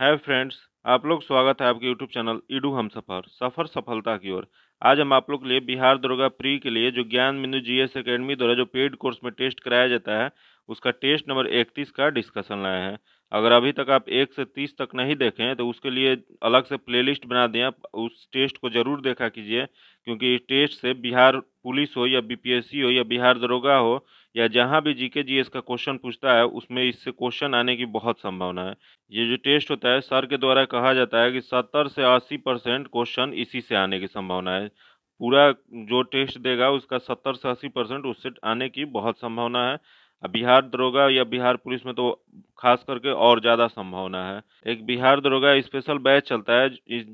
hi friends आप लोग स्वागत है आपके यूट्यूब चैनल इडू हम सफ़र सफ़र सफलता की ओर आज हम आप लोग के लिए बिहार दुर्गा प्री के लिए जो ज्ञान बिंदु एस अकेडमी द्वारा जो पेड कोर्स में टेस्ट कराया जाता है उसका टेस्ट नंबर इकतीस का डिस्कशन लाए हैं अगर अभी तक आप एक से तीस तक नहीं देखें तो उसके लिए अलग से प्ले बना दें आप उस टेस्ट को ज़रूर देखा कीजिए क्योंकि इस टेस्ट से बिहार पुलिस हो या बी हो या बिहार दरोगा हो या जहाँ भी जीके जी का क्वेश्चन पूछता है उसमें इससे क्वेश्चन आने की बहुत संभावना है ये जो टेस्ट होता है सर के द्वारा कहा जाता है कि सत्तर से अस्सी परसेंट क्वेश्चन इसी से आने की संभावना है पूरा जो टेस्ट देगा उसका सत्तर से अस्सी परसेंट उससे आने की बहुत संभावना है बिहार दरोगा या बिहार पुलिस में तो खास करके और ज़्यादा संभावना है एक बिहार दरोगा स्पेशल बैच चलता है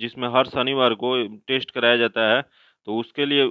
जिसमें हर शनिवार को टेस्ट कराया जाता है तो उसके लिए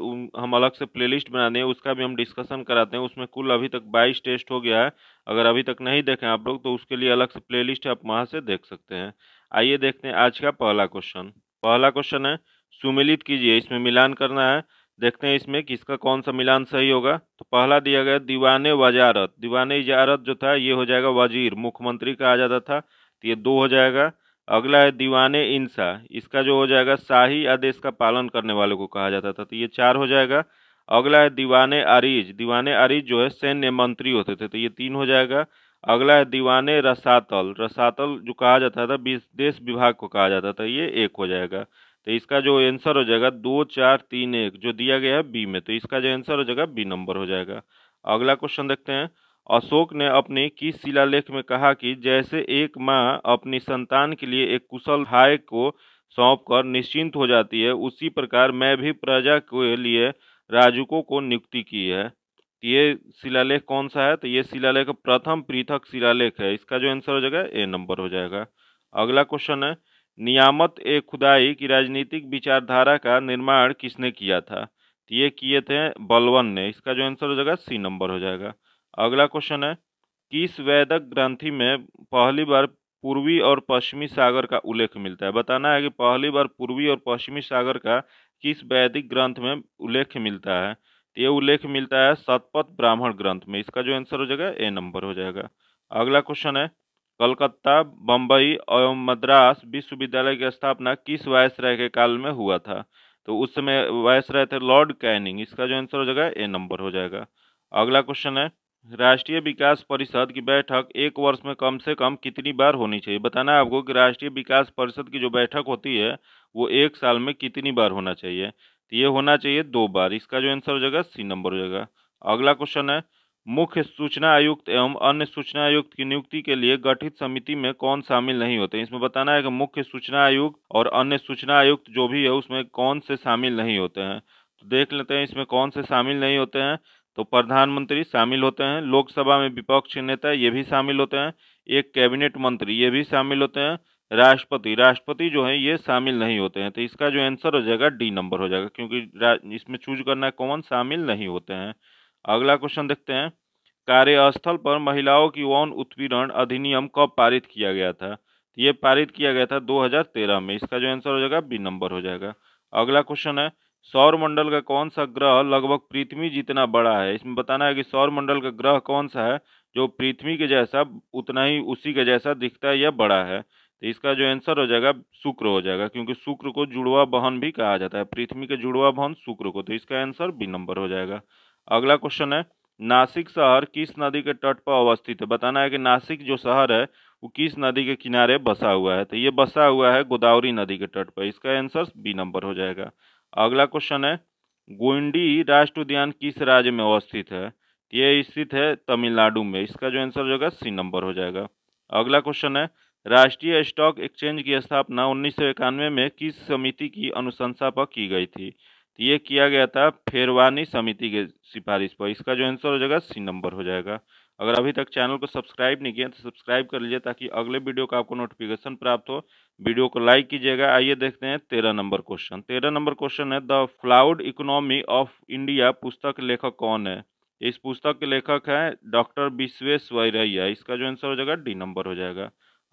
हम अलग से प्लेलिस्ट बना हैं उसका भी हम डिस्कशन कराते हैं उसमें कुल अभी तक बाईस टेस्ट हो गया है अगर अभी तक नहीं देखें आप लोग तो उसके लिए अलग से प्लेलिस्ट आप वहाँ से देख सकते हैं आइए देखते हैं आज का पहला क्वेश्चन पहला क्वेश्चन है सुमिलित कीजिए इसमें मिलान करना है देखते हैं इसमें किसका कौन सा मिलान सही होगा तो पहला दिया गया दीवान वजारत दीवान इजारत जो था ये हो जाएगा वजीर मुख्यमंत्री का आ जाता था तो ये दो हो जाएगा अगला है दीवान इंसा इसका जो हो जाएगा शाही आदेश का पालन करने वालों को कहा जाता था तो ये चार हो जाएगा अगला है दीवान आरिज दीवाने आरिज जो है सैन्य मंत्री होते थे तो ये तीन हो जाएगा अगला है दीवान रसातल रसातल जो कहा जाता था देश विभाग को कहा जाता था ये एक हो जाएगा तो इसका जो आंसर हो जाएगा दो चार तीन एक जो दिया गया है बी में तो इसका जो आंसर हो जाएगा बी नंबर हो जाएगा अगला क्वेश्चन देखते हैं अशोक ने अपनी किस शिलालेख में कहा कि जैसे एक माँ अपनी संतान के लिए एक कुशल हाय को सौंप कर निश्चिंत हो जाती है उसी प्रकार मैं भी प्रजा के लिए राजुकों को नियुक्ति की है तो ये शिलालेख कौन सा है तो ये शिलालेख प्रथम पृथक शिलालेख है इसका जो आंसर हो जाएगा ए नंबर हो जाएगा अगला क्वेश्चन है नियामत ए खुदाई की राजनीतिक विचारधारा का निर्माण किसने किया था तो ये किए थे बलवन ने इसका जो आंसर हो जाएगा सी नंबर हो जाएगा अगला क्वेश्चन है किस वैदक ग्रंथि में पहली बार पूर्वी और पश्चिमी सागर का उल्लेख मिलता है बताना है कि पहली बार पूर्वी और पश्चिमी सागर का किस वैदिक ग्रंथ में उल्लेख मिलता है तो ये उल्लेख मिलता है सतपथ ब्राह्मण ग्रंथ में इसका जो आंसर हो जाएगा ए नंबर हो जाएगा अगला क्वेश्चन है कलकत्ता बम्बई और मद्रास विश्वविद्यालय की स्थापना किस वायसराय के काल में हुआ था तो उस समय वायसराय थे लॉर्ड कैनिंग इसका जो आंसर हो जाएगा ए नंबर हो जाएगा अगला क्वेश्चन है राष्ट्रीय विकास परिषद की बैठक एक वर्ष में कम से कम कितनी बार होनी चाहिए बताना है आपको कि राष्ट्रीय विकास परिषद की जो बैठक होती है वो एक साल में कितनी बार होना चाहिए तो ये होना चाहिए दो बार इसका जो आंसर हो जाएगा सी नंबर हो जाएगा अगला क्वेश्चन है मुख्य सूचना आयुक्त एवं अन्य सूचना आयुक्त की नियुक्ति के लिए गठित समिति में कौन शामिल नहीं होते इसमें बताना है कि मुख्य सूचना आयुक्त और अन्य सूचना आयुक्त जो भी है उसमें कौन से शामिल नहीं होते हैं तो देख लेते हैं इसमें कौन से शामिल नहीं होते हैं तो प्रधानमंत्री शामिल होते हैं लोकसभा में विपक्ष नेता ये भी शामिल होते हैं एक कैबिनेट मंत्री ये भी शामिल होते हैं राष्ट्रपति राष्ट्रपति जो है ये शामिल नहीं होते हैं तो इसका जो आंसर हो जाएगा डी नंबर हो जाएगा क्योंकि इसमें चूज करना है कौन शामिल नहीं होते हैं अगला क्वेश्चन देखते हैं कार्यस्थल पर महिलाओं की वन उत्पीड़न अधिनियम कब पारित किया गया था तो ये पारित किया गया था 2013 में इसका जो आंसर हो जाएगा बी नंबर हो जाएगा अगला क्वेश्चन है सौर मंडल का कौन सा ग्रह लगभग पृथ्वी जितना बड़ा है इसमें बताना है कि सौर मंडल का ग्रह कौन सा है जो पृथ्वी के जैसा उतना ही उसी के जैसा दिखता है या बड़ा है तो इसका जो आंसर हो जाएगा शुक्र हो जाएगा क्योंकि शुक्र को जुड़वा बहन भी कहा जाता है पृथ्वी के जुड़वा बहन शुक्र को तो इसका आंसर बी नंबर हो जाएगा अगला क्वेश्चन है नासिक शहर किस नदी के तट पर अवस्थित है बताना है कि नासिक जो शहर है वो किस नदी के किनारे बसा हुआ है तो ये बसा हुआ है गोदावरी नदी के तट पर इसका आंसर बी नंबर हो जाएगा अगला क्वेश्चन है गोइंडी राष्ट्र उद्यान किस राज्य में अवस्थित है तो ये स्थित है तमिलनाडु में इसका जो आंसर हो जाएगा सी नंबर हो जाएगा अगला क्वेश्चन है राष्ट्रीय स्टॉक एक्सचेंज की स्थापना उन्नीस में किस समिति की अनुशंसा पर की गई थी तो ये किया गया था फेरवानी समिति के सिफारिश पर इसका जो आंसर हो जाएगा सी नंबर हो जाएगा अगर अभी तक चैनल को सब्सक्राइब नहीं किया तो सब्सक्राइब कर लीजिए ताकि अगले वीडियो का आपको नोटिफिकेशन प्राप्त हो वीडियो को लाइक कीजिएगा आइए देखते हैं तेरह नंबर क्वेश्चन तेरह नंबर क्वेश्चन है the flawed economy of India पुस्तक लेखक कौन है इस पुस्तक के लेखक है डॉक्टर विश्वेश्वरैया इसका जो आंसर हो जाएगा डी नंबर हो जाएगा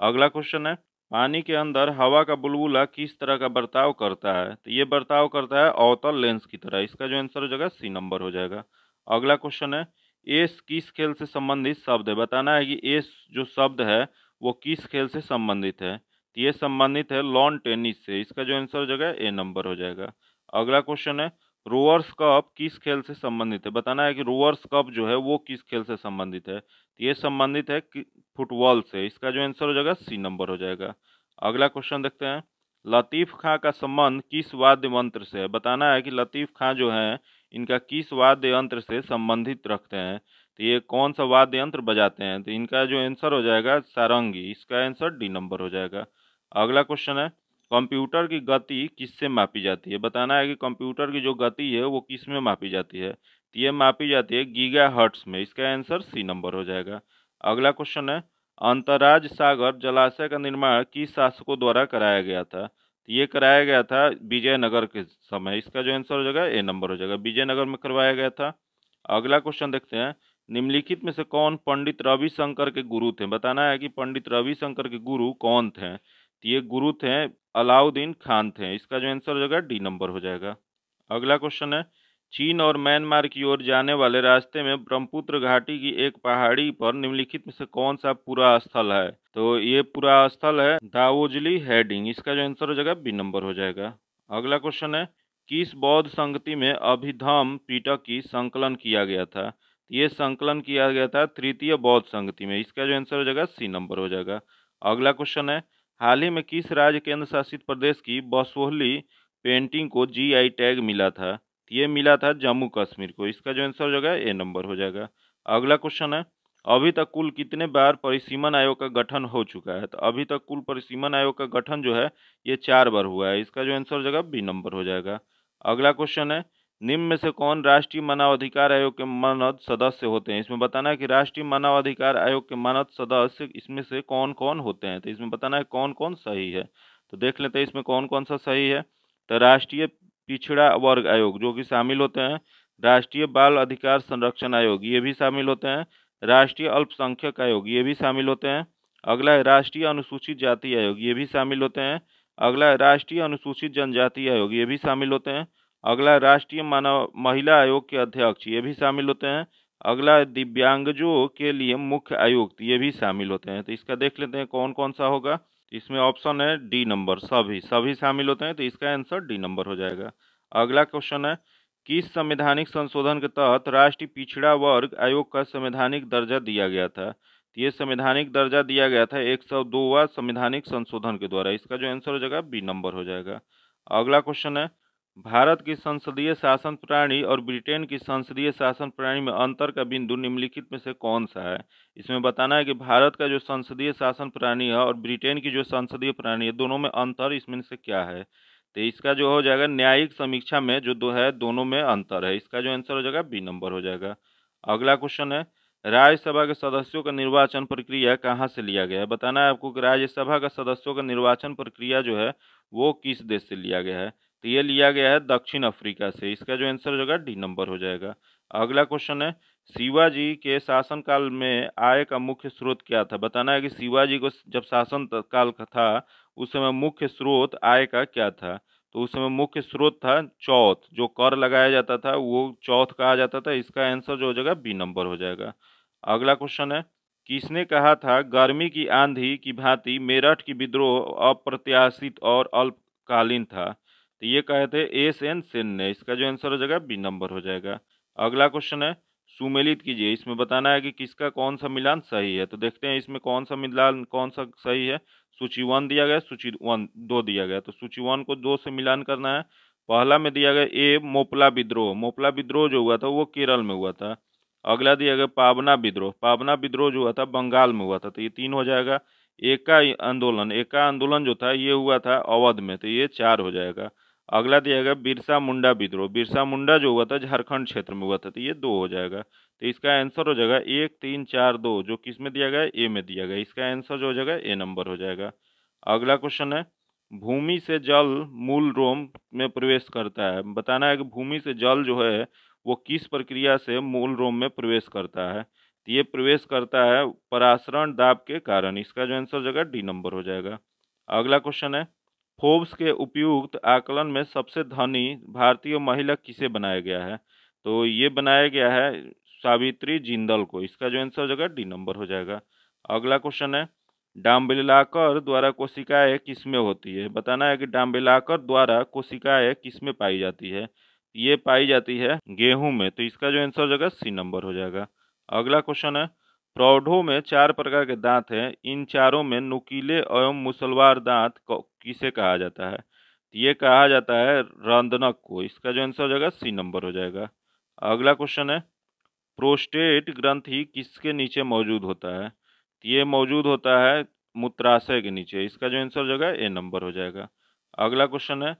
अगला क्वेश्चन है पानी के अंदर हवा का बुलबुला किस तरह का बर्ताव करता है तो ये बर्ताव करता है अवतल लेंस की तरह इसका जो आंसर हो जाएगा सी नंबर हो जाएगा अगला क्वेश्चन है एस किस खेल से संबंधित शब्द है बताना है कि एस जो शब्द है वो किस खेल से संबंधित है तो ये संबंधित है लॉन टेनिस से इसका जो आंसर हो जाएगा ए नंबर हो जाएगा अगला क्वेश्चन है रोअर्स कप किस खेल से संबंधित है बताना है कि रोअर्स कप जो है वो किस खेल से संबंधित है तो ये संबंधित है फुटबॉल से इसका जो आंसर हो जाएगा सी नंबर हो जाएगा अगला क्वेश्चन देखते हैं लतीफ़ खां का संबंध किस वाद्य मंत्र से है बताना है कि लतीफ़ खां जो है इनका किस वाद्य यंत्र से संबंधित रखते हैं तो ये कौन सा वाद्य यंत्र बजाते हैं तो इनका जो आंसर हो जाएगा सारंगी इसका आंसर डी नंबर हो जाएगा अगला क्वेश्चन है कंप्यूटर की गति किससे मापी जाती है बताना है कि कंप्यूटर की जो गति है वो किस में मापी जाती है तो ये मापी जाती है गीगा हर्ट्स में इसका आंसर सी नंबर हो जाएगा अगला क्वेश्चन है अंतराज सागर जलाशय का निर्माण किस शासकों द्वारा कराया गया था ये कराया गया था विजयनगर के समय इसका जो आंसर हो जाएगा ए नंबर हो जाएगा विजयनगर में करवाया गया था अगला क्वेश्चन देखते हैं निम्नलिखित में से कौन पंडित रविशंकर के गुरु थे बताना है कि पंडित रविशंकर के गुरु कौन थे तो ये गुरु थे अलाउद्दीन खान थे इसका जो आंसर हो जाएगा डी नंबर हो जाएगा अगला क्वेश्चन है चीन और म्यांमार की ओर जाने वाले रास्ते में ब्रह्मपुत्र घाटी की एक पहाड़ी पर निम्नलिखित में से कौन सा पूरा स्थल है तो ये पूरा स्थल है दावोजली हेडिंग इसका जो आंसर हो जाएगा बी नंबर हो जाएगा अगला क्वेश्चन है किस बौद्ध संगति में अभिधम पीटक की संकलन किया गया था ये संकलन किया गया था तृतीय बौद्ध संगति में इसका जो आंसर हो जाएगा सी नंबर हो जाएगा अगला क्वेश्चन है हाल ही में किस राज्य केंद्र शासित प्रदेश की बसोहली पेंटिंग को जीआई टैग मिला था ये मिला था जम्मू कश्मीर को इसका जो आंसर हो जाएगा ए नंबर हो जाएगा अगला क्वेश्चन है अभी तक कुल कितने बार परिसीमन आयोग का गठन हो चुका है तो अभी तक कुल परिसीमन आयोग का गठन जो है ये चार बार हुआ है इसका जो आंसर हो जाएगा बी नंबर हो जाएगा अगला क्वेश्चन है निम्न में से कौन राष्ट्रीय मानवाधिकार आयोग के मानद सदस्य होते हैं इसमें बताना है कि राष्ट्रीय मानवाधिकार आयोग के मानद सदस्य इसमें से कौन कौन होते हैं तो इसमें बताना है कौन कौन सही है तो देख लेते हैं इसमें कौन कौन सा सही है तो राष्ट्रीय पिछड़ा वर्ग आयोग जो कि शामिल होते हैं राष्ट्रीय बाल अधिकार संरक्षण आयोग ये भी शामिल होते हैं राष्ट्रीय अल्पसंख्यक आयोग ये भी शामिल होते हैं अगला है राष्ट्रीय अनुसूचित जाति आयोग ये भी शामिल होते हैं अगला है राष्ट्रीय अनुसूचित जनजाति आयोग ये भी शामिल होते हैं अगला राष्ट्रीय मानव महिला आयोग के अध्यक्ष ये भी शामिल होते हैं अगला दिव्यांगजों के लिए मुख्य आयुक्त ये भी शामिल होते हैं तो इसका देख लेते हैं कौन कौन सा होगा इसमें ऑप्शन है डी नंबर सभी सभी शामिल होते हैं तो इसका आंसर डी नंबर हो जाएगा अगला क्वेश्चन है किस संवैधानिक संशोधन के तहत राष्ट्रीय पिछड़ा वर्ग आयोग का संवैधानिक दर्जा दिया गया था तो ये संवैधानिक दर्जा दिया गया था एक सौ संवैधानिक संशोधन के द्वारा इसका जो आंसर हो जाएगा बी नंबर हो जाएगा अगला क्वेश्चन है भारत की संसदीय शासन प्रणाली और ब्रिटेन की संसदीय शासन प्रणाली में अंतर का बिंदु निम्नलिखित में से कौन सा है इसमें बताना है कि भारत का जो संसदीय शासन प्रणाली है और ब्रिटेन की जो संसदीय प्रणाली है दोनों में अंतर इसमें से क्या है तो इसका जो हो जाएगा न्यायिक समीक्षा में जो दो है दोनों में अंतर है इसका जो आंसर हो जाएगा बी नंबर हो जाएगा अगला क्वेश्चन है राज्यसभा के सदस्यों का निर्वाचन प्रक्रिया कहाँ से लिया गया है बताना है आपको कि राज्यसभा का सदस्यों का निर्वाचन प्रक्रिया जो है वो किस देश से लिया गया है तो ये लिया गया है दक्षिण अफ्रीका से इसका जो आंसर होगा डी नंबर हो जाएगा अगला क्वेश्चन है शिवाजी के शासनकाल में आय का मुख्य स्रोत क्या था बताना है कि शिवाजी को जब शासन काल का था उस समय मुख्य स्रोत आय का क्या था तो उस समय मुख्य स्रोत था चौथ जो कर लगाया जाता था वो चौथ कहा जाता था इसका आंसर जो हो जाएगा बी नंबर हो जाएगा अगला क्वेश्चन है किसने कहा था गर्मी की आंधी की भांति मेरठ की विद्रोह अप्रत्याशित और अल्पकालीन था तो ये कहे थे एस एन सेन ने इसका जो आंसर हो जाएगा बी नंबर हो जाएगा अगला क्वेश्चन है सुमेलित कीजिए इसमें बताना है कि किसका कौन सा मिलान सही है तो देखते हैं इसमें कौन सा मिलान कौन सा सही है सूची वन दिया गया सूची वन दो दिया गया तो सूची वन को दो से मिलान करना है पहला में दिया गया ए मोपला विद्रोह मोपला विद्रोह जो हुआ था वो केरल में हुआ था अगला दिया गया पावना विद्रोह पावना विद्रोह जो हुआ था बंगाल में हुआ था तो ये तीन हो जाएगा एका आंदोलन एका आंदोलन जो था ये हुआ था अवध में तो ये चार हो जाएगा अगला दिया गया बिरसा मुंडा विद्रोह बिरसा मुंडा जो हुआ था झारखंड क्षेत्र में हुआ था तो ये दो हो जाएगा तो इसका आंसर हो जाएगा एक तीन चार दो जो किस में दिया गया ए में दिया गया इसका आंसर जो हो जाएगा ए नंबर हो जाएगा अगला क्वेश्चन है भूमि से जल मूल रोम में प्रवेश करता है बताना है कि भूमि से जल जो है वो किस प्रक्रिया से मूल रोम में प्रवेश करता है तो ये प्रवेश करता है परासरण दाब के कारण इसका जो आंसर हो जाएगा डी नंबर हो जाएगा अगला क्वेश्चन है फोर्ब्स के उपयुक्त आकलन में सबसे धनी भारतीय महिला किसे बनाया गया है तो ये बनाया गया है सावित्री जिंदल को इसका जो आंसर हो जाएगा डी नंबर हो जाएगा अगला क्वेश्चन है डाम्बिलाकर द्वारा कोशिकाएं किसमें होती है बताना है कि डाम्बिलाकर द्वारा कोशिकाएं किसमें पाई जाती है ये पाई जाती है गेहूं में तो इसका जो आंसर हो जाएगा सी नंबर हो जाएगा अगला क्वेश्चन है प्रौढ़ों में चार प्रकार के दांत हैं इन चारों में नुकीले एवं मुसलवार दांत किसे कहा जाता है तो ये कहा जाता है रंदनक को इसका जो आंसर हो जाएगा सी नंबर हो जाएगा अगला क्वेश्चन है प्रोस्टेट ग्रंथि किसके नीचे मौजूद होता है तो ये मौजूद होता है मूत्राशय के नीचे इसका जो आंसर हो जाएगा ए नंबर हो जाएगा अगला क्वेश्चन है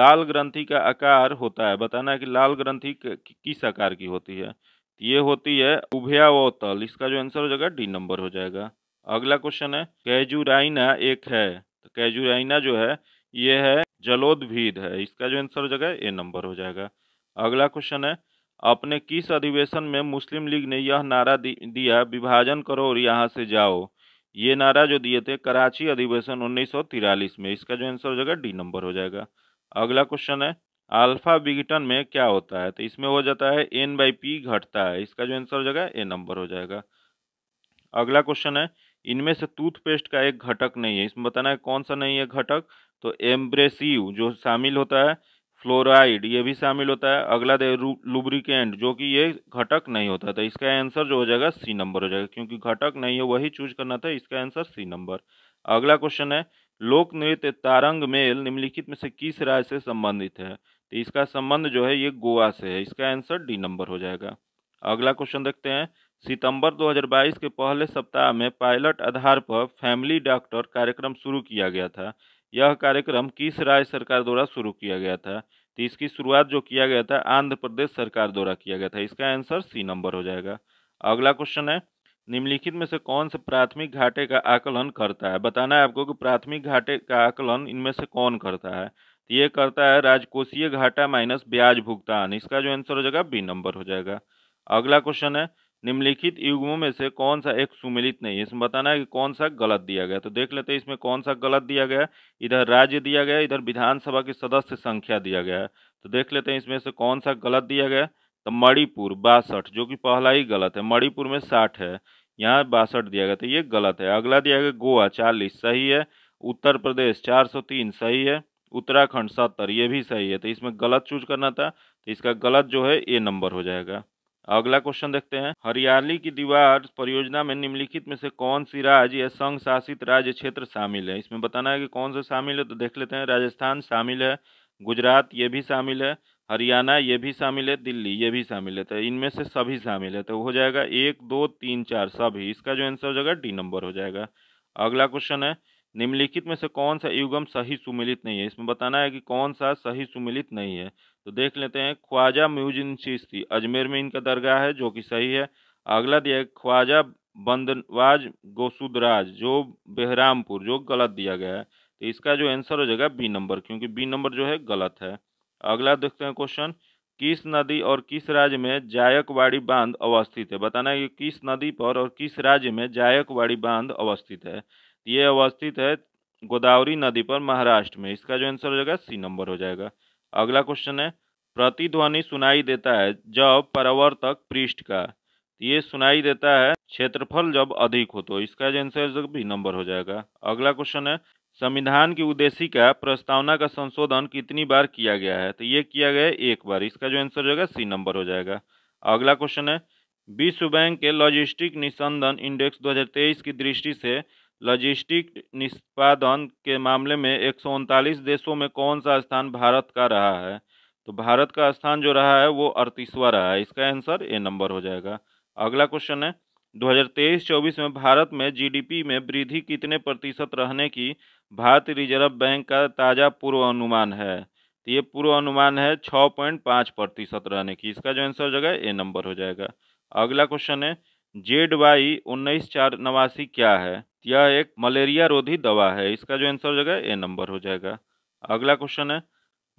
लाल ग्रंथि का आकार होता है बताना है कि लाल ग्रंथि किस आकार की होती है ये होती है उभयावतल तल इसका जो आंसर हो जाएगा डी नंबर हो जाएगा अगला क्वेश्चन है कैजुराइना एक है तो कैजुराइना जो है ये है जलोदभीद है इसका जो आंसर हो जाएगा ए नंबर हो जाएगा अगला क्वेश्चन है अपने किस अधिवेशन में मुस्लिम लीग ने यह नारा दिया विभाजन करो और यहाँ से जाओ ये नारा जो दिए थे कराची अधिवेशन उन्नीस में इसका जो आंसर हो जाएगा डी नंबर हो जाएगा अगला क्वेश्चन है अल्फा विघटन में क्या होता है तो इसमें हो जाता है एन बाई पी घटता है इसका जो आंसर हो जाएगा ए नंबर हो जाएगा अगला क्वेश्चन है इनमें से टूथपेस्ट का एक घटक नहीं है इसमें बताना है कौन सा नहीं है घटक तो एम्ब्रेसिव जो शामिल होता है फ्लोराइड ये भी शामिल होता है अगला दे लुब्रिकेंट जो कि ये घटक नहीं होता था तो इसका आंसर जो हो जाएगा सी नंबर हो जाएगा क्योंकि घटक नहीं है वही चूज करना था इसका आंसर सी नंबर अगला क्वेश्चन है लोक नृत्य तारंग मेल निम्नलिखित में से किस राज्य से संबंधित है तो इसका संबंध जो है ये गोवा से है इसका आंसर डी नंबर हो जाएगा अगला क्वेश्चन देखते हैं सितंबर 2022 के पहले सप्ताह में पायलट आधार पर फैमिली डॉक्टर कार्यक्रम शुरू किया गया था यह कार्यक्रम किस राज्य सरकार द्वारा शुरू किया गया था तो इसकी शुरुआत जो किया गया था आंध्र प्रदेश सरकार द्वारा किया गया था इसका आंसर सी नंबर हो जाएगा अगला क्वेश्चन है निम्नलिखित में से कौन से प्राथमिक घाटे का आकलन करता है बताना है आपको कि प्राथमिक घाटे का आकलन इनमें से कौन करता है ये करता है राजकोषीय घाटा माइनस ब्याज भुगतान इसका जो आंसर हो जाएगा बी नंबर हो जाएगा अगला क्वेश्चन है निम्नलिखित युग्मों में से कौन सा एक सुमिलित नहीं है इसमें बताना है कि कौन सा गलत दिया गया तो देख लेते हैं इसमें कौन सा गलत दिया गया इधर राज्य दिया गया इधर विधानसभा की सदस्य संख्या दिया गया है तो देख लेते हैं इसमें से कौन सा गलत दिया गया तो मणिपुर बासठ जो कि पहला ही गलत है मणिपुर में साठ है यहाँ बासठ दिया गया तो ये गलत है अगला दिया गया गोवा चालीस सही है उत्तर प्रदेश चार सौ तीन सही है उत्तराखंड सत्तर ये भी सही है तो इसमें गलत चूज करना था तो इसका गलत जो है ए नंबर हो जाएगा अगला क्वेश्चन देखते हैं हरियाली की दीवार परियोजना में निम्नलिखित में से कौन सी राज्य या संघ शासित राज्य क्षेत्र शामिल है इसमें बताना है कि कौन सा शामिल है तो देख लेते हैं राजस्थान शामिल है गुजरात ये भी शामिल है हरियाणा ये भी शामिल है दिल्ली ये भी शामिल है तो इनमें से सभी शामिल है तो हो जाएगा एक दो तीन चार सभी इसका जो आंसर हो जाएगा डी नंबर हो जाएगा अगला क्वेश्चन है निम्नलिखित में से कौन सा युगम सही सुमिलित नहीं है इसमें बताना है कि कौन सा सही सुमिलित नहीं है तो देख लेते हैं ख्वाजा म्यूजिन चिश्ती अजमेर में इनका दरगाह है जो कि सही है अगला दिया है ख्वाजा बंदवाज गोसुदराज जो बहरामपुर जो गलत दिया गया है तो इसका जो आंसर हो जाएगा बी नंबर क्योंकि बी नंबर जो है गलत है अगला देखते हैं क्वेश्चन किस नदी और किस राज्य में जायकवाड़ी बांध अवस्थित है बताना है कि किस नदी पर और किस राज्य में जायकवाड़ी बांध अवस्थित है ये अवस्थित है गोदावरी नदी पर महाराष्ट्र में इसका जो आंसर हो जाएगा सी नंबर हो जाएगा अगला क्वेश्चन है प्रतिध्वनि सुनाई देता है जब परावर्तक पृष्ठ का ये सुनाई देता है क्षेत्रफल जब अधिक हो तो इसका जो आंसर भी नंबर हो जाएगा अगला क्वेश्चन है संविधान की उद्देश्य का प्रस्तावना का संशोधन कितनी बार किया गया है तो ये किया गया है एक बार इसका जो आंसर हो जाएगा सी नंबर हो जाएगा अगला क्वेश्चन है विश्व बैंक के लॉजिस्टिक निसंदन इंडेक्स 2023 की दृष्टि से लॉजिस्टिक निष्पादन के मामले में एक देशों में कौन सा स्थान भारत का रहा है तो भारत का स्थान जो रहा है वो अड़तीसवा रहा है इसका आंसर ए नंबर हो जाएगा अगला क्वेश्चन है 2023-24 में भारत में जीडीपी में वृद्धि कितने प्रतिशत रहने की भारतीय रिजर्व बैंक का ताज़ा पूर्व अनुमान है तो ये पूर्व अनुमान है छः प्रतिशत रहने की इसका जो आंसर हो जाएगा ए नंबर हो जाएगा अगला क्वेश्चन है जेड वाई उन्नीस चार नवासी क्या है यह एक मलेरिया रोधी दवा है इसका जो आंसर हो जाएगा ए नंबर हो जाएगा अगला क्वेश्चन है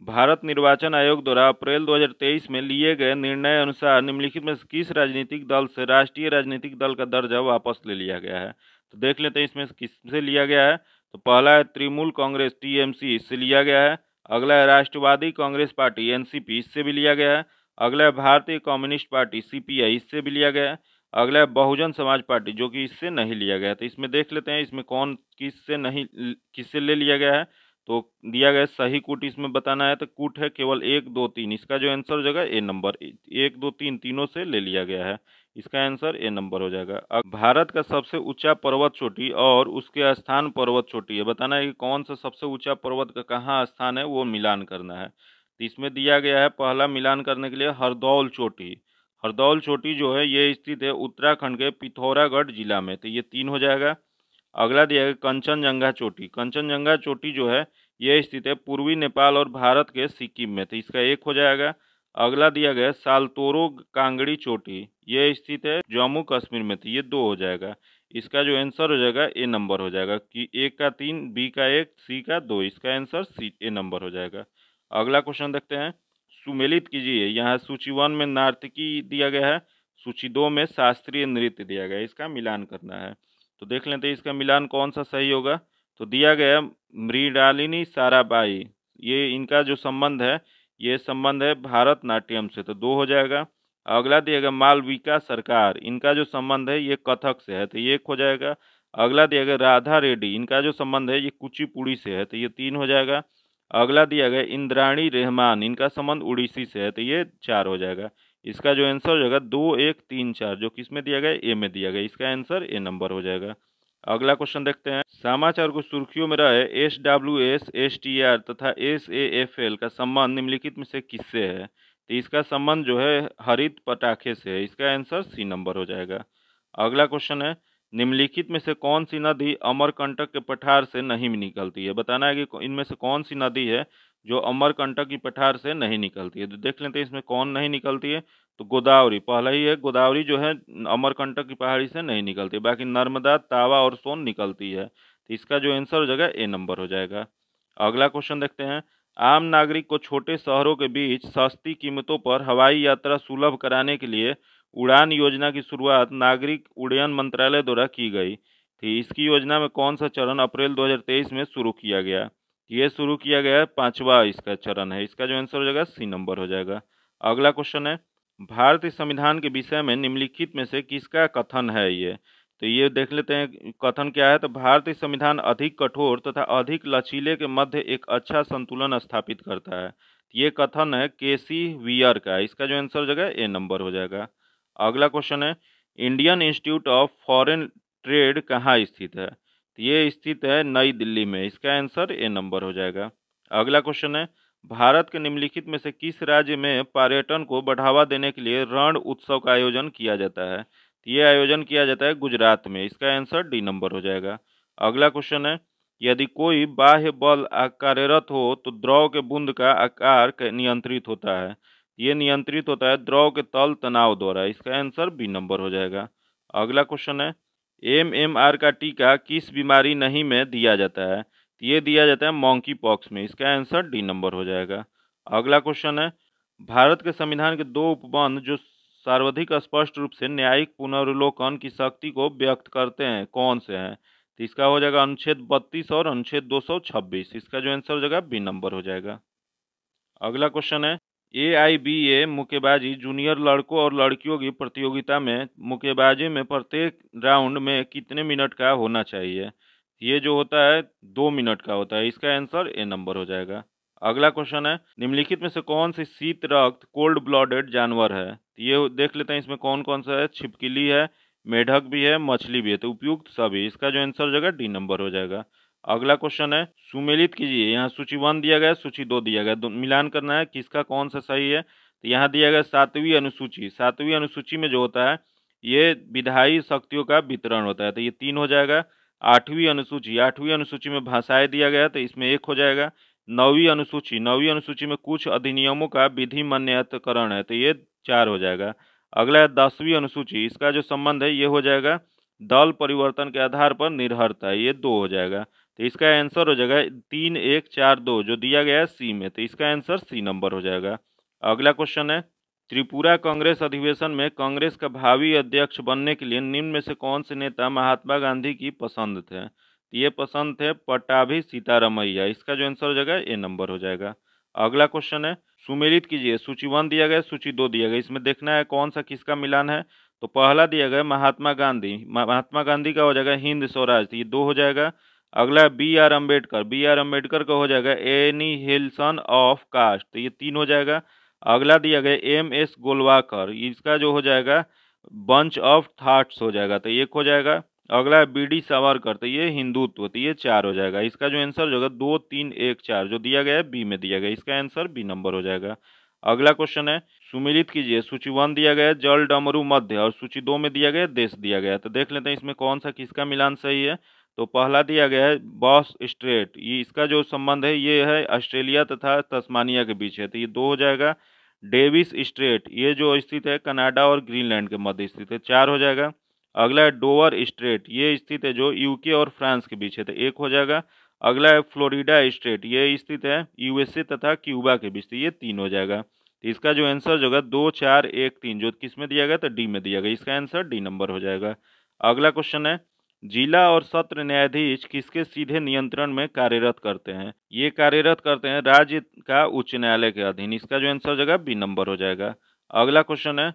भारत निर्वाचन आयोग द्वारा अप्रैल 2023 में लिए गए निर्णय अनुसार निम्नलिखित में किस राजनीतिक दल से राष्ट्रीय राजनीतिक दल का दर्जा वापस ले लिया गया है तो देख लेते हैं इसमें किससे लिया गया है तो पहला है तृणमूल कांग्रेस टीएमसी इससे लिया गया है अगला है राष्ट्रवादी कांग्रेस पार्टी एन इससे भी लिया गया है अगला है भारतीय कम्युनिस्ट पार्टी सी इससे भी लिया गया है अगला है बहुजन समाज पार्टी जो कि इससे नहीं लिया गया तो इसमें देख लेते हैं इसमें कौन किससे नहीं किससे ले लिया गया है तो दिया गया सही कूट इसमें बताना है तो कूट है केवल एक दो तीन इसका जो आंसर हो जाएगा ए नंबर एक दो तीन तीनों से ले लिया गया है इसका आंसर ए नंबर हो जाएगा अब भारत का सबसे ऊंचा पर्वत चोटी और उसके स्थान पर्वत चोटी है बताना है कि कौन सा सबसे ऊंचा पर्वत का कहाँ स्थान है वो मिलान करना है तो इसमें दिया गया है पहला मिलान करने के लिए हरदौल चोटी हरदौल चोटी जो है ये स्थित है उत्तराखंड के पिथौरागढ़ जिला में तो ये तीन हो जाएगा अगला दिया है कंचनजंगा चोटी कंचनजंगा चोटी जो है ये स्थित है पूर्वी नेपाल और भारत के सिक्किम में तो इसका एक हो जाएगा अगला दिया गया सालतोरो कांगड़ी चोटी ये स्थित है जम्मू कश्मीर में तो ये दो हो जाएगा इसका जो आंसर हो जाएगा ए नंबर हो जाएगा कि एक का तीन बी का एक सी का दो इसका आंसर सी ए नंबर हो जाएगा अगला क्वेश्चन देखते हैं सुमेलित कीजिए यहाँ सूची वन में नार्तकी दिया गया है सूची दो में शास्त्रीय नृत्य दिया गया है इसका मिलान करना है तो देख लेते हैं इसका मिलान कौन सा सही होगा तो दिया गया मृडालिनी साराबाई ये इनका जो संबंध है ये संबंध है भारतनाट्यम से तो दो हो जाएगा अगला दिया गया मालविका सरकार इनका जो संबंध है ये कथक से है तो ये एक हो जाएगा अगला दिया गया राधा रेड्डी इनका जो संबंध है ये कुचिपुड़ी से है तो ये तीन हो जाएगा अगला दिया गया इंद्राणी रहमान इनका संबंध उड़ीसी से है तो ये चार हो जाएगा इसका जो आंसर हो जाएगा दो एक तीन चार जो किस में दिया गया ए में दिया गया इसका आंसर ए नंबर हो जाएगा अगला क्वेश्चन देखते हैं समाचार को सुर्खियों में रहे S W S S T R तथा एस ए एफ एल का संबंध निम्नलिखित में से किससे है तो इसका संबंध जो है हरित पटाखे से है इसका आंसर सी नंबर हो जाएगा अगला क्वेश्चन है निम्नलिखित में से कौन सी नदी अमरकंटक के पठार से नहीं निकलती है बताना है कि इनमें से कौन सी नदी है जो अमरकंटक की पठार से नहीं निकलती है तो देख लेते हैं इसमें कौन नहीं निकलती है तो गोदावरी पहला ही है गोदावरी जो है अमरकंटक की पहाड़ी से नहीं निकलती बाकी नर्मदा तावा और सोन निकलती है तो इसका जो आंसर हो जाएगा ए नंबर हो जाएगा अगला क्वेश्चन देखते हैं आम नागरिक को छोटे शहरों के बीच सस्ती कीमतों पर हवाई यात्रा सुलभ कराने के लिए उड़ान योजना की शुरुआत नागरिक उड्डयन मंत्रालय द्वारा की गई थी इसकी योजना में कौन सा चरण अप्रैल 2023 में शुरू किया गया ये शुरू किया गया पांचवा इसका चरण है इसका जो आंसर हो जाएगा सी नंबर हो जाएगा अगला क्वेश्चन है भारतीय संविधान के विषय में निम्नलिखित में से किसका कथन है ये तो ये देख लेते हैं कथन क्या है तो भारतीय संविधान अधिक कठोर तथा तो अधिक लचीले के मध्य एक अच्छा संतुलन स्थापित करता है ये कथन है के सी वियर का इसका जो आंसर हो जाएगा ए नंबर हो जाएगा अगला क्वेश्चन है Indian Institute of Foreign Trade कहाँ स्थित है तो ये स्थित है नई दिल्ली में इसका आंसर ए नंबर हो जाएगा अगला क्वेश्चन है भारत के निम्नलिखित में से किस राज्य में पर्यटन को बढ़ावा देने के लिए रण उत्सव का आयोजन किया जाता है तो ये आयोजन किया जाता है गुजरात में इसका आंसर डी नंबर हो जाएगा अगला क्वेश्चन है यदि कोई बाह्य बल कार्यरत हो तो द्रव के बूंद का आकार नियंत्रित होता है ये नियंत्रित होता है द्रव के तल तनाव द्वारा इसका आंसर बी नंबर हो जाएगा अगला क्वेश्चन है एम एम आर का टीका किस बीमारी नहीं में दिया जाता है तो ये दिया जाता है मॉन्की पॉक्स में इसका आंसर डी नंबर हो जाएगा अगला क्वेश्चन है भारत के संविधान के दो उपबंध जो सर्वाधिक स्पष्ट रूप से न्यायिक पुनर्वलोकन की शक्ति को व्यक्त करते हैं कौन से हैं तो इसका हो जाएगा अनुच्छेद बत्तीस और अनुच्छेद दो इसका जो आंसर हो जाएगा बी नंबर हो जाएगा अगला क्वेश्चन है ए मुक्केबाजी जूनियर लड़कों और लड़कियों की प्रतियोगिता में मुक्केबाजी में प्रत्येक राउंड में कितने मिनट का होना चाहिए ये जो होता है दो मिनट का होता है इसका आंसर ए नंबर हो जाएगा अगला क्वेश्चन है निम्नलिखित में से कौन सी शीत रक्त कोल्ड ब्लडेड जानवर है ये देख लेते हैं इसमें कौन कौन सा है छिपकिली है मेढक भी है मछली भी है तो उपयुक्त सभी इसका जो आंसर हो जाएगा डी नंबर हो जाएगा अगला क्वेश्चन है सुमेलित कीजिए यहाँ सूची वन दिया गया सूची दो दिया गया मिलान करना है किसका कौन सा सही है तो यहाँ दिया गया सातवीं अनुसूची सातवीं अनुसूची में जो होता है ये विधायी शक्तियों का वितरण होता है तो ये तीन हो जाएगा आठवीं अनुसूची आठवीं अनुसूची में भाषाएं दिया गया तो इसमें एक हो जाएगा नौवीं अनुसूची नौवीं अनुसूची में कुछ अधिनियमों का विधि मान्यतकरण है तो ये चार हो जाएगा अगला है दसवीं अनुसूची इसका जो संबंध है ये हो जाएगा दल परिवर्तन के आधार पर निर्हरता ये दो हो जाएगा तो इसका आंसर हो जाएगा तीन एक चार दो जो दिया गया है सी में तो इसका आंसर सी नंबर हो जाएगा अगला क्वेश्चन है त्रिपुरा कांग्रेस अधिवेशन में कांग्रेस का भावी अध्यक्ष बनने के लिए निम्न में से कौन से नेता महात्मा गांधी की पसंद थे तो ये पसंद थे पटाभी सीतारामैया इसका जो आंसर हो जाएगा ए नंबर हो जाएगा अगला क्वेश्चन है सुमेलित कीजिए सूची वन दिया गया सूची दो दिया गया इसमें देखना है कौन सा किसका मिलान है तो पहला दिया गया महात्मा गांधी महात्मा गांधी का हो जाएगा हिंद स्वराज तो ये दो हो जाएगा अगला B R Ambedkar B R Ambedkar का हो जाएगा एनी हिल्सन ऑफ कास्ट तो ये तीन हो जाएगा अगला दिया गया एम एस गोलवाकर इसका जो हो जाएगा बंच ऑफ थाट्स हो जाएगा तो एक हो जाएगा अगला बी डी सावरकर तो ये हिंदुत्व तो ये चार हो जाएगा इसका जो आंसर जो जाएगा दो तीन एक चार जो दिया गया है बी में दिया गया इसका आंसर बी नंबर हो जाएगा अगला क्वेश्चन है सुमिलित कीजिए सूची वन दिया गया जल डमरू मध्य और सूची दो में दिया गया देश दिया गया तो देख लेते हैं इसमें कौन सा किसका मिलान सही है तो पहला दिया गया है बॉस स्ट्रेट ये इसका जो संबंध है ये है ऑस्ट्रेलिया तथा तस्मानिया के बीच है तो ये दो हो जाएगा डेविस स्ट्रेट ये जो स्थित है कनाडा और ग्रीनलैंड के मध्य स्थित है चार हो जाएगा अगला है डोवर स्ट्रेट ये स्थित है जो यूके और फ्रांस के बीच है तो एक हो जाएगा अगला है फ्लोरिडा स्टेट ये स्थित है यूएसए तथा क्यूबा के बीच तो ये तीन हो जाएगा तो इसका जो आंसर जो होगा दो चार एक तीन जो किस में दिया गया तो डी में दिया गया इसका आंसर डी नंबर हो जाएगा अगला क्वेश्चन है जिला और सत्र न्यायाधीश किसके सीधे नियंत्रण में कार्यरत करते हैं ये कार्यरत करते हैं राज्य का उच्च न्यायालय के अधीन इसका जो आंसर हो जाएगा बी नंबर हो जाएगा अगला क्वेश्चन है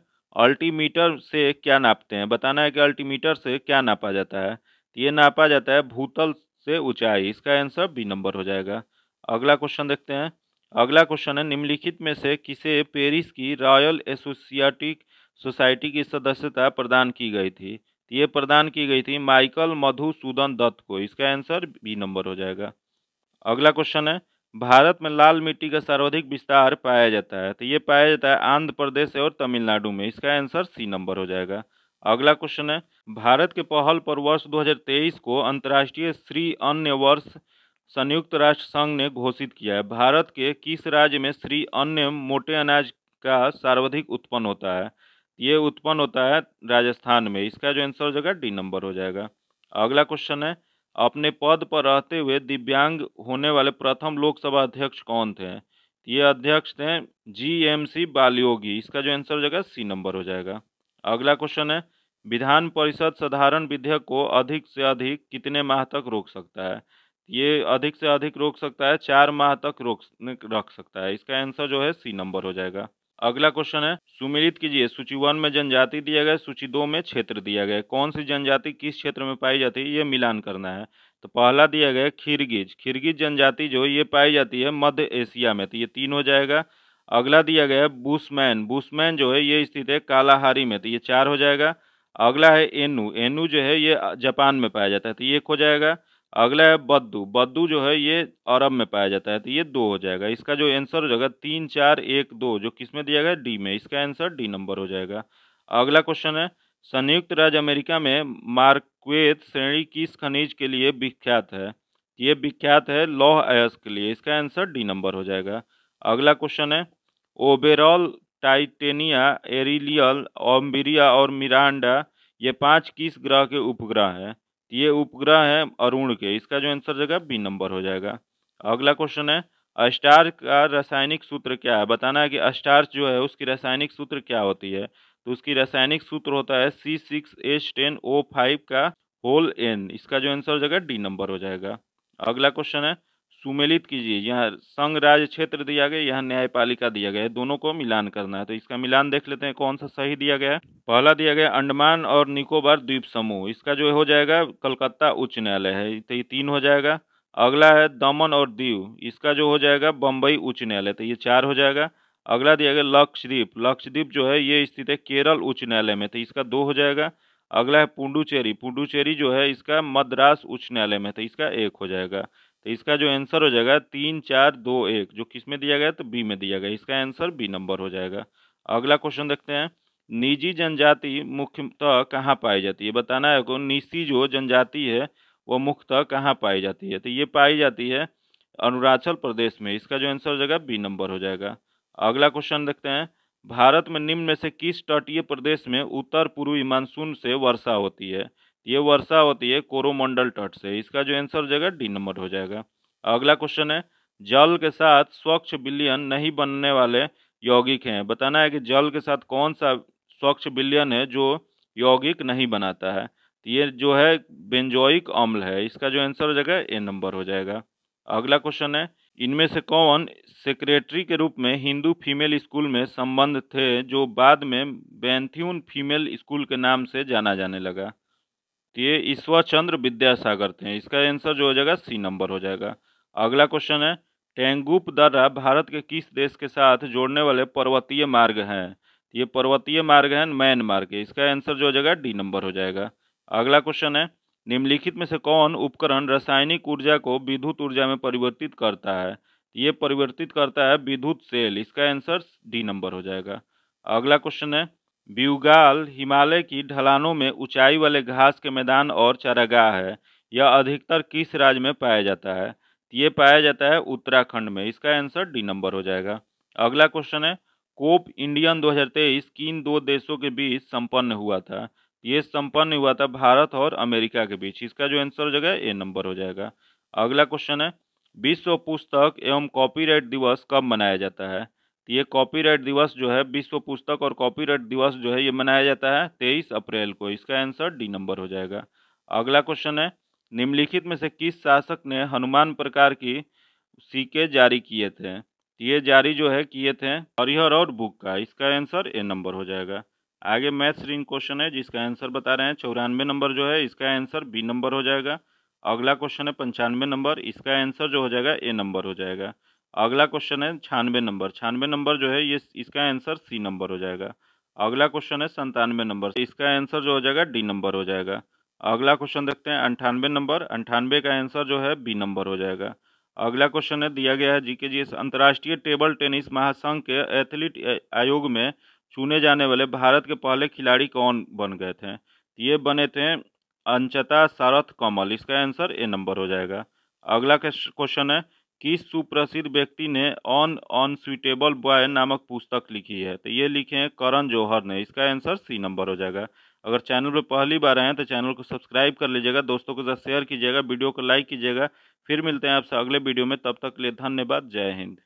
अल्टीमीटर से क्या नापते हैं बताना है कि अल्टीमीटर से क्या नापा जाता है ये नापा जाता है भूतल से ऊंचाई इसका आंसर बी नंबर हो जाएगा अगला क्वेश्चन देखते हैं अगला क्वेश्चन है निम्नलिखित में से किसे पेरिस की रॉयल एसोसिएटिक सोसाइटी की सदस्यता प्रदान की गई थी तो ये प्रदान की गई थी माइकल मधुसूदन दत्त को इसका आंसर बी नंबर हो जाएगा अगला क्वेश्चन है भारत में लाल मिट्टी का सर्वाधिक विस्तार पाया जाता है तो ये पाया जाता है आंध्र प्रदेश और तमिलनाडु में इसका आंसर सी नंबर हो जाएगा अगला क्वेश्चन है भारत के पहल पर वर्ष 2023 को अंतर्राष्ट्रीय श्री अन्य वर्ष संयुक्त राष्ट्र संघ ने घोषित किया है भारत के किस राज्य में श्री अन्य मोटे अनाज का सर्वाधिक उत्पन्न होता है ये उत्पन्न होता है राजस्थान में इसका जो आंसर हो जाएगा डी नंबर हो जाएगा अगला क्वेश्चन है अपने पद पर रहते हुए दिव्यांग होने वाले प्रथम लोकसभा अध्यक्ष कौन थे ये अध्यक्ष थे जी एम सी बालयोगी इसका जो आंसर हो जाएगा सी नंबर हो जाएगा अगला क्वेश्चन है विधान परिषद साधारण विधेयक को अधिक से अधिक कितने माह तक रोक सकता है ये अधिक से अधिक रोक सकता है चार माह तक रोक रख सकता है इसका आंसर जो है सी नंबर हो जाएगा अगला क्वेश्चन है सुमिलित कीजिए सूची वन में जनजाति दिया गया सूची दो में क्षेत्र दिया गया कौन सी जनजाति किस क्षेत्र में पाई जाती है ये मिलान करना है तो पहला दिया गया खिरगिज खिरगिज जनजाति जो ये पाई जाती है मध्य एशिया में तो ये तीन हो जाएगा अगला दिया गया है बुसमैन बुशमैन जो है ये स्थित है कालाहारी में तो ये चार हो जाएगा अगला है एनू एनू जो है ये जापान में पाया जाता है तो ये एक हो जाएगा अगला है बद्दू बद्दू जो है ये अरब में पाया जाता है तो ये दो हो जाएगा इसका जो आंसर हो जाएगा तीन चार एक दो जो किस में दिया गया डी में इसका आंसर डी नंबर हो जाएगा अगला क्वेश्चन है संयुक्त राज्य अमेरिका में मार्क्वेत श्रेणी किस खनिज के लिए विख्यात है तो ये विख्यात है लौह अयस्क के लिए इसका आंसर डी नंबर हो जाएगा अगला क्वेश्चन है ओबेरॉल टाइटेनिया एरिलियल ओम्बिरिया और मिरांडा ये पांच किस ग्रह के उपग्रह हैं ये उपग्रह है अरुण के इसका जो आंसर जगह बी नंबर हो जाएगा अगला क्वेश्चन है अस्टार का रासायनिक सूत्र क्या है बताना है कि अस्टार्च जो है उसकी रासायनिक सूत्र क्या होती है तो उसकी रासायनिक सूत्र होता है C six H ten O five का होल एन इसका जो आंसर हो जाएगा डी नंबर हो जाएगा अगला क्वेश्चन है सुमेलित कीजिए यहाँ संघ राज्य क्षेत्र दिया गया यहाँ न्यायपालिका दिया गया है दोनों को मिलान करना है तो इसका मिलान देख लेते हैं कौन सा सही दिया गया है पहला दिया गया अंडमान और निकोबार द्वीप समूह इसका जो हो जाएगा कलकत्ता उच्च न्यायालय है तो ये तीन हो जाएगा अगला है दमन और दीव इसका जो हो जाएगा बम्बई उच्च न्यायालय तो ये चार हो जाएगा अगला दिया गया लक्षद्वीप लक्षद्वीप जो है ये स्थित है केरल उच्च न्यायालय में तो इसका दो हो जाएगा अगला है पुंडुचेरी पुंडुचेरी जो है इसका मद्रास उच्च न्यायालय में तो इसका एक हो जाएगा तो इसका जो आंसर हो जाएगा तीन चार दो एक जो किस में दिया गया तो बी में दिया गया इसका आंसर बी नंबर हो जाएगा अगला क्वेश्चन देखते हैं निजी जनजाति मुख्यतः कहाँ पाई जाती है बताना है को निशी जो जनजाति है वो मुख्यतः कहाँ पाई जाती है तो ये पाई जाती है अरुणाचल प्रदेश में इसका जो आंसर हो जाएगा बी नंबर हो जाएगा अगला क्वेश्चन देखते हैं भारत में निम्न में से किस तटीय प्रदेश में उत्तर पूर्वी मानसून से वर्षा होती है ये वर्षा होती है कोरोमंडल तट से इसका जो आंसर हो जाएगा डी नंबर हो जाएगा अगला क्वेश्चन है जल के साथ स्वच्छ बिलियन नहीं बनने वाले यौगिक हैं बताना है कि जल के साथ कौन सा स्वच्छ बिलियन है जो यौगिक नहीं बनाता है तो ये जो है बेंजोइक अम्ल है इसका जो आंसर हो जाएगा ए नंबर हो जाएगा अगला क्वेश्चन है इनमें से कौन सेक्रेटरी के रूप में हिंदू फीमेल स्कूल में संबंध थे जो बाद में बैंथ्यून फीमेल स्कूल के नाम से जाना जाने लगा ये ईश्वर चंद्र विद्यासागर थे इसका आंसर जो हो जाएगा सी नंबर हो जाएगा अगला क्वेश्चन है टेंगुप दर्रा भारत के किस देश के साथ जोड़ने वाले पर्वतीय मार्ग हैं तो ये पर्वतीय मार्ग है मार्ग है इसका आंसर जो हो जाएगा डी नंबर हो जाएगा अगला क्वेश्चन है निम्नलिखित में से कौन उपकरण रासायनिक ऊर्जा को विद्युत ऊर्जा में परिवर्तित करता है तो ये परिवर्तित करता है विद्युत सेल इसका आंसर डी नंबर हो जाएगा अगला क्वेश्चन है ब्यूगाल हिमालय की ढलानों में ऊंचाई वाले घास के मैदान और चरागाह है यह अधिकतर किस राज्य में पाया जाता है ये पाया जाता है उत्तराखंड में इसका आंसर डी नंबर हो जाएगा अगला क्वेश्चन है कोप इंडियन 2023 किन दो देशों के बीच संपन्न हुआ था ये संपन्न हुआ था भारत और अमेरिका के बीच इसका जो आंसर हो जाएगा ए नंबर हो जाएगा अगला क्वेश्चन है विश्व पुस्तक एवं कॉपीराइट दिवस कब मनाया जाता है तो ये कॉपीराइट दिवस जो है विश्व पुस्तक और कॉपीराइट दिवस जो है ये मनाया जाता है तेईस अप्रैल को इसका आंसर डी नंबर हो जाएगा अगला क्वेश्चन है निम्नलिखित में से किस शासक ने हनुमान प्रकार की सिक्के जारी किए थे ये जारी जो है किए थे हरिहर और बुक का इसका आंसर ए नंबर हो जाएगा आगे मैथ्स रिंग क्वेश्चन है जिसका आंसर बता रहे हैं चौरानवे नंबर जो है इसका आंसर बी नंबर हो जाएगा अगला क्वेश्चन है पंचानवे नंबर इसका आंसर जो हो जाएगा ए नंबर हो जाएगा अगला क्वेश्चन है छानवे नंबर छानवे नंबर जो है ये इसका आंसर सी नंबर हो जाएगा अगला क्वेश्चन है संतानवे नंबर इसका आंसर जो हो जाएगा डी नंबर हो जाएगा अगला क्वेश्चन देखते हैं अंठानवे नंबर अंठानवे का आंसर जो है बी नंबर हो जाएगा अगला क्वेश्चन है दिया गया है जीके जी अंतर्राष्ट्रीय टेबल टेनिस महासंघ के एथलीट आयोग में चुने जाने वाले भारत के पहले खिलाड़ी कौन बन गए थे ये बने थे अंचता सारथ कमल इसका आंसर ए नंबर हो जाएगा अगला क्वेश्चन है किस सुप्रसिद्ध व्यक्ति ने ऑन अनस्वीटेबल बॉय नामक पुस्तक लिखी है तो ये लिखे हैं करण जौहर ने इसका आंसर सी नंबर हो जाएगा अगर चैनल पर पहली बार आए हैं तो चैनल को सब्सक्राइब कर लीजिएगा दोस्तों के साथ शेयर कीजिएगा वीडियो को लाइक कीजिएगा फिर मिलते हैं आपसे अगले वीडियो में तब तक के लिए धन्यवाद जय हिंद